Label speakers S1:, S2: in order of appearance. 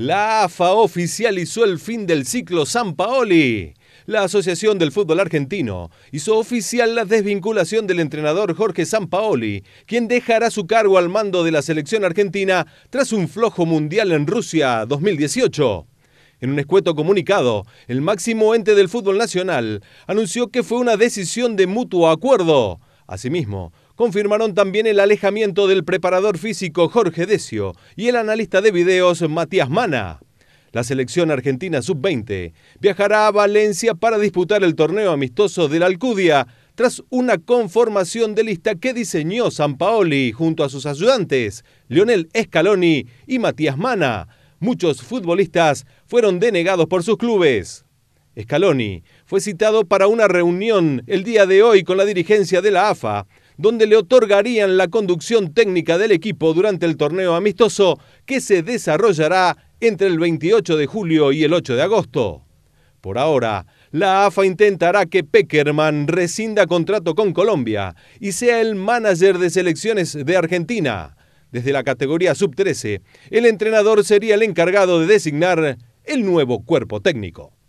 S1: La AFA oficializó el fin del ciclo San Paoli. La Asociación del Fútbol Argentino hizo oficial la desvinculación del entrenador Jorge Sampaoli, quien dejará su cargo al mando de la selección argentina tras un flojo mundial en Rusia 2018. En un escueto comunicado, el máximo ente del fútbol nacional anunció que fue una decisión de mutuo acuerdo. Asimismo, confirmaron también el alejamiento del preparador físico Jorge Decio y el analista de videos Matías Mana. La selección argentina sub-20 viajará a Valencia para disputar el torneo amistoso de la Alcudia tras una conformación de lista que diseñó Paoli junto a sus ayudantes, Lionel Scaloni y Matías Mana. Muchos futbolistas fueron denegados por sus clubes. Scaloni fue citado para una reunión el día de hoy con la dirigencia de la AFA, donde le otorgarían la conducción técnica del equipo durante el torneo amistoso que se desarrollará entre el 28 de julio y el 8 de agosto. Por ahora, la AFA intentará que Peckerman rescinda contrato con Colombia y sea el manager de selecciones de Argentina. Desde la categoría sub-13, el entrenador sería el encargado de designar el nuevo cuerpo técnico.